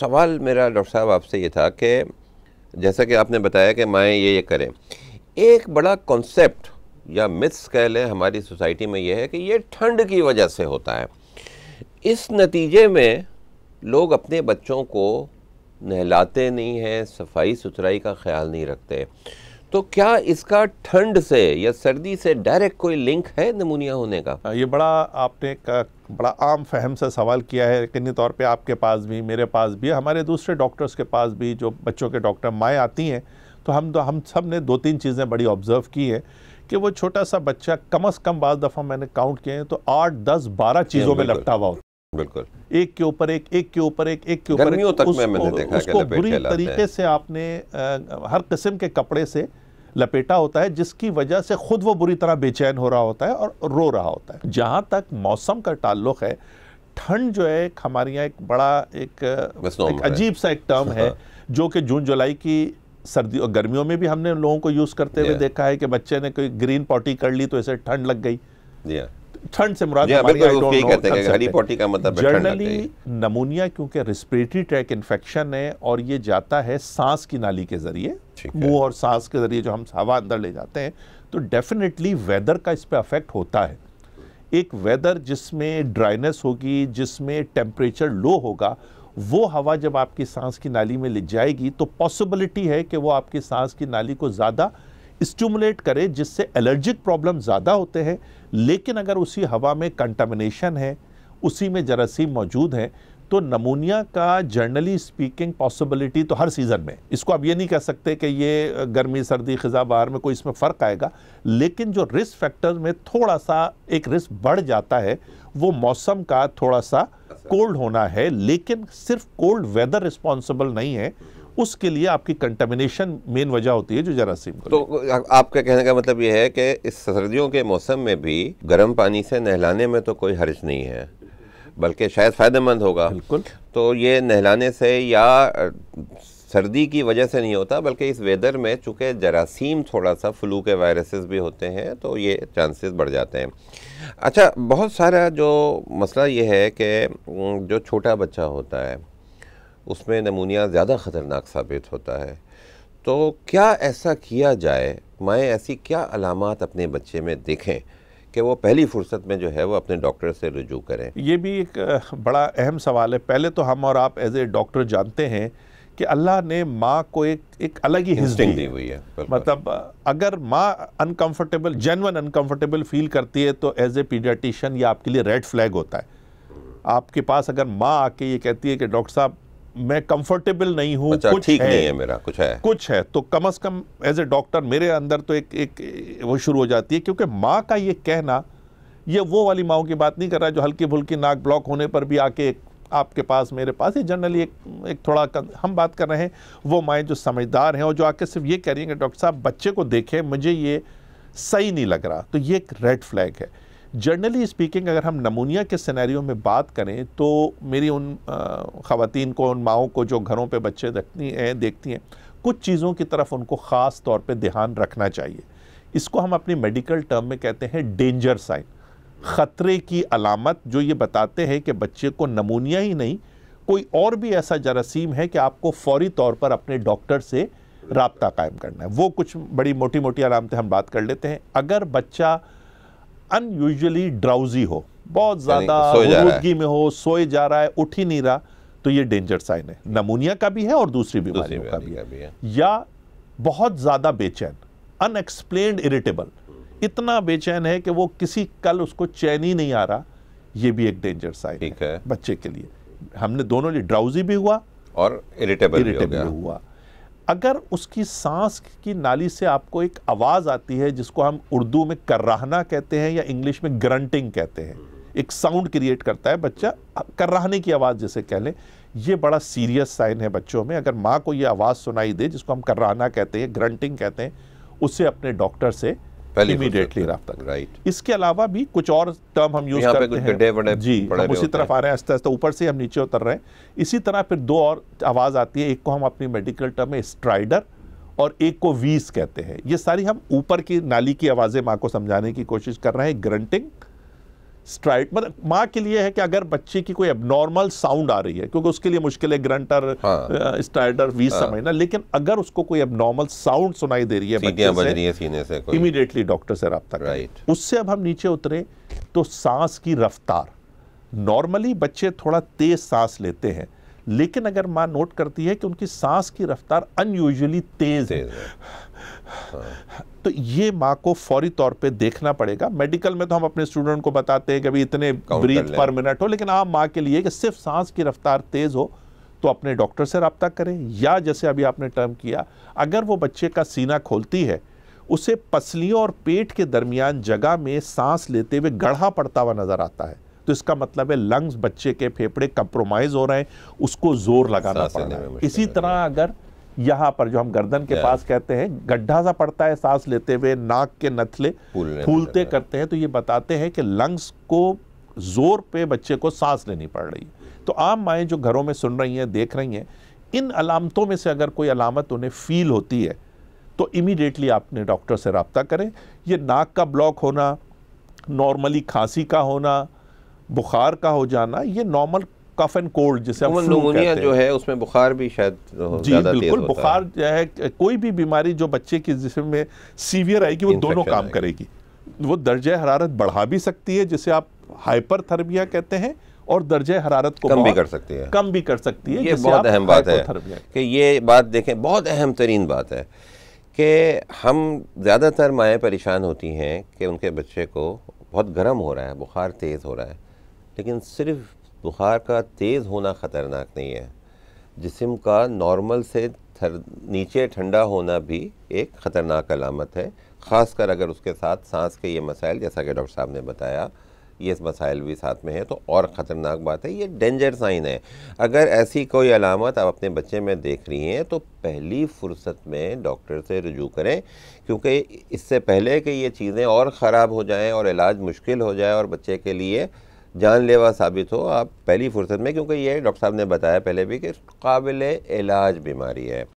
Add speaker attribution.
Speaker 1: सवाल मेरा डॉक्टर साहब आपसे ये था कि जैसा कि आपने बताया कि माएँ ये ये करें एक बड़ा कॉन्सेप्ट या मिथ्स कह लें हमारी सोसाइटी में ये है कि ये ठंड की वजह से होता है इस नतीजे में लोग अपने बच्चों को नहलाते नहीं हैं सफाई सुथराई का ख्याल नहीं रखते तो क्या इसका
Speaker 2: ठंड से या सर्दी से डायरेक्ट कोई लिंक है नमूनिया होने का ये बड़ा आपने का बड़ा आम फहम से सवाल किया है यकीनी तौर पे आपके पास भी मेरे पास भी हमारे दूसरे डॉक्टर्स के पास भी जो बच्चों के डॉक्टर माएँ आती हैं तो हम तो हम सब ने दो तीन चीज़ें बड़ी ऑब्ज़र्व की हैं कि वो छोटा सा बच्चा कम अज़ कम बज दफ़ा मैंने काउंट किए हैं तो आठ दस बारह चीज़ों में लगता हुआ बिल्कुल एक के ऊपर एक एक के ऊपर एक एक के ऊपर गर्मियों तक उसको, में मैंने देखा उसको बुरी तरीके से आपने आ, हर किस्म के कपड़े से लपेटा होता है जिसकी वजह से खुद वो बुरी तरह बेचैन हो रहा होता है और रो रहा होता है जहाँ तक मौसम का ताल्लुक है ठंड जो है हमारे यहाँ एक बड़ा एक, एक अजीब सा एक टर्म है जो कि जून जुलाई की सर्दी और गर्मियों में भी हमने लोगों को यूज़ करते हुए देखा है कि बच्चे ने कोई ग्रीन पॉटी कर ली तो इसे ठंड लग गई ठंड से मुराद जर्नली हाँ, मतलब नमूनिया क्योंकि रेस्पिरेटरी ट्रैक इन्फेक्शन है और ये जाता है सांस की नाली के जरिए मुंह और सांस के जरिए जो हम हवा अंदर ले जाते हैं तो डेफिनेटली वेदर का इस पर अफेक्ट होता है एक वेदर जिसमें ड्राइनेस होगी जिसमें टेम्परेचर लो होगा वो हवा जब आपकी सांस की नाली में ले जाएगी तो पॉसिबिलिटी है कि वो आपकी सांस की नाली को ज़्यादा स्टूमुलेट करे जिससे एलर्जिक प्रॉब्लम ज़्यादा होते हैं लेकिन अगर उसी हवा में कंटामिनेशन है उसी में जरासीम मौजूद है तो नमूनिया का जर्नली स्पीकिंग पॉसिबिलिटी तो हर सीज़न में इसको आप ये नहीं कह सकते कि ये गर्मी सर्दी खिजा बहार में कोई इसमें फ़र्क आएगा लेकिन जो रिस्क फैक्टर्स में थोड़ा सा एक रिस्क बढ़ जाता है वो मौसम का थोड़ा सा कोल्ड अच्छा। होना है लेकिन सिर्फ कोल्ड वेदर रिस्पॉन्सिबल नहीं है उसके लिए आपकी कंटेमिनेशन मेन वजह होती है जो जरासीम को
Speaker 1: तो आपका कहने का मतलब यह है कि इस सर्दियों के मौसम में भी गर्म पानी से नहलाने में तो कोई हर्ज नहीं है बल्कि शायद फ़ायदेमंद होगा बिल्कुल तो ये नहलाने से या सर्दी की वजह से नहीं होता बल्कि इस वेदर में चूँकि जरासीम थोड़ा सा फ्लू के वायरसेस भी होते हैं तो ये चांसेस बढ़ जाते हैं अच्छा बहुत सारा जो मसला ये है कि जो छोटा बच्चा होता है उसमें नमूनिया ज़्यादा ख़तरनाक साबित होता है तो क्या ऐसा किया जाए माएँ ऐसी क्या अलामत अपने बच्चे में देखें कि वो पहली फुर्सत में जो है वो अपने डॉक्टर से रजू करें
Speaker 2: ये भी एक बड़ा अहम सवाल है पहले तो हम और आप एज ए डॉक्टर जानते हैं कि अल्लाह ने माँ को एक एक अलग ही हिस्टिंग दी हुई है मतलब अगर माँ अनकंफर्टेबल जेनवन अनकंफर्टेबल फील करती है तो एज ए पीडियाटिशन ये आपके लिए रेड फ्लैग होता है आपके पास अगर माँ आके ये कहती है कि डॉक्टर साहब मैं कंफर्टेबल नहीं हूँ अच्छा, कुछ ठीक है, नहीं है मेरा कुछ है कुछ है तो कम अज कम एज ए डॉक्टर मेरे अंदर तो एक एक वो शुरू हो जाती है क्योंकि माँ का ये कहना ये वो वाली माओ की बात नहीं कर रहा जो हल्की फुल्की नाक ब्लॉक होने पर भी आके आपके पास मेरे पास ही जनरली एक एक थोड़ा कर, हम बात कर रहे हैं वो माएँ जो समझदार हैं और जो आके सिर्फ ये कह रही हैं कि डॉक्टर साहब बच्चे को देखें मुझे ये सही नहीं लग रहा तो ये एक रेड फ्लैग है जनरली स्पीकिंग अगर हम नमूनिया के सिनेरियो में बात करें तो मेरी उन ख़वान को उन माओ को जो घरों पे बच्चे रखती हैं देखती हैं कुछ चीज़ों की तरफ उनको ख़ास तौर पे ध्यान रखना चाहिए इसको हम अपनी मेडिकल टर्म में कहते हैं डेंजर साइन ख़तरे की अलामत जो ये बताते हैं कि बच्चे को नमूनिया ही नहीं कोई और भी ऐसा जरासीम है कि आपको फौरी तौर पर अपने डॉक्टर से रबता कायम करना है वो कुछ बड़ी मोटी मोटी अलामतें हम बात कर लेते हैं अगर बच्चा अनयूजली ड्राउजी हो बहुत ज़्यादा रुदगी में हो सोए जा रहा है उठ ही नहीं रहा तो ये डेंजर साइन है नमूनिया का भी है और दूसरी बीमारियों का भी है या बहुत ज़्यादा बेचैन अनएक्सप्लेन इरिटेबल इतना बेचैन है कि वो किसी कल उसको चैन ही नहीं आ रहा ये भी एक डेंजर साइन है, है बच्चे के लिए हमने दोनों लिए ड्राउजी भी हुआ और इरिटेबल, इरिटेबल भी, भी हुआ अगर उसकी सांस की नाली से आपको एक आवाज़ आती है जिसको हम उर्दू में कर्राहना कहते हैं या इंग्लिश में ग्रंटिंग कहते हैं एक साउंड क्रिएट करता है बच्चा कर्राहने की आवाज़ जैसे कह लें ये बड़ा सीरियस साइन है बच्चों में अगर माँ को ये आवाज़ सुनाई दे जिसको हम कर्राहना कहते हैं ग्रंटिंग कहते हैं उसे अपने डॉक्टर से इमीडिएटली राइट इसके अलावा भी कुछ और टर्म हम यूज करते हैं बड़े बड़े जी बड़े हम उसी तरफ आ रहे हैं आस्ते आस्ते ऊपर से हम नीचे उतर रहे हैं इसी तरह फिर दो और आवाज़ आती है एक को हम अपनी मेडिकल टर्म में स्ट्राइडर और एक को वीस कहते हैं ये सारी हम ऊपर की नाली की आवाज़ें माँ को समझाने की कोशिश कर रहे हैं ग्रंटिंग स्ट्राइक मतलब माँ के लिए है कि अगर बच्चे की कोई एबनॉर्मल साउंड आ रही है क्योंकि उसके लिए मुश्किल है ग्रंटर स्ट्राइडर वीज समझना लेकिन अगर उसको कोई अबनॉर्मल साउंड सुनाई दे रही है बच्चे रही है सीने से इमीडिएटली डॉक्टर से रहा राइट उससे अब हम नीचे उतरे तो सांस की रफ्तार नॉर्मली बच्चे थोड़ा तेज सांस लेते हैं लेकिन अगर माँ नोट करती है कि उनकी सांस की रफ्तार अनयूजली तेज है तो ये माँ को फौरी तौर पे देखना पड़ेगा मेडिकल में तो हम अपने स्टूडेंट को बताते हैं कि अभी इतने ब्रीथ पर मिनट हो लेकिन आम हाँ, माँ के लिए कि सिर्फ सांस की रफ्तार तेज़ हो तो अपने डॉक्टर से रबता करें या जैसे अभी आपने टर्म किया अगर वो बच्चे का सीना खोलती है उसे पसलियों और पेट के दरमियान जगह में सांस लेते हुए गढ़ा पड़ता हुआ नज़र आता है तो इसका मतलब है लंग्स बच्चे के फेफड़े कंप्रोमाइज़ हो रहे हैं उसको ज़ोर लगाना पड़ रहा है इसी तरह अगर यहाँ पर जो हम गर्दन के पास कहते हैं गड्ढा सा पड़ता है सांस लेते हुए नाक के नथले फूलते करते हैं तो ये बताते हैं कि लंग्स को जोर पे बच्चे को सांस लेनी पड़ रही है तो आम माएँ जो घरों में सुन रही हैं देख रही हैं इन अलामतों में से अगर कोई अलामत उन्हें फील होती है तो इमीडिएटली आपने डॉक्टर से रबता करें ये नाक का ब्लॉक होना नॉर्मली खांसी का होना बुखार का हो जाना ये नॉर्मल कफ एंड कोल्ड जिसे हम निमोनिया जो है
Speaker 1: उसमें बुखार भी शायद जी बिल्कुल बुखार
Speaker 2: जो है कोई भी बीमारी जो बच्चे की जिसम में सीवियर आएगी वो दोनों काम करेगी वो दर्ज हरारत बढ़ा भी सकती है जिसे आप हाइपर थर्मिया कहते हैं और दर्ज हरारत को कम भी कर सकती है कम भी कर सकती है ये बहुत अहम बात है कि ये
Speaker 1: बात देखें बहुत अहम तरीन बात है कि हम ज़्यादातर माएँ परेशान होती हैं कि उनके बच्चे को बहुत गर्म हो रहा है बुखार तेज़ हो रहा है लेकिन सिर्फ बुखार का तेज़ होना ख़तरनाक नहीं है जिसम का नॉर्मल से थर नीचे ठंडा होना भी एक ख़तरनाक अलामत है ख़ासकर अगर उसके साथ सांस के ये मसाइल जैसा कि डॉक्टर साहब ने बताया ये मसाइल भी साथ में है तो और ख़तरनाक बात है ये डेंजर साइन है अगर ऐसी कोई अलामत आप अपने बच्चे में देख रही हैं तो पहली फुर्सत में डॉक्टर से रजू करें क्योंकि इससे पहले कि ये चीज़ें और ख़राब हो जाएँ और इलाज मुश्किल हो जाए और बच्चे के लिए जानलेवा साबित हो आप पहली फुर्सत में क्योंकि ये डॉक्टर साहब ने बताया पहले भी कि काबिल इलाज बीमारी है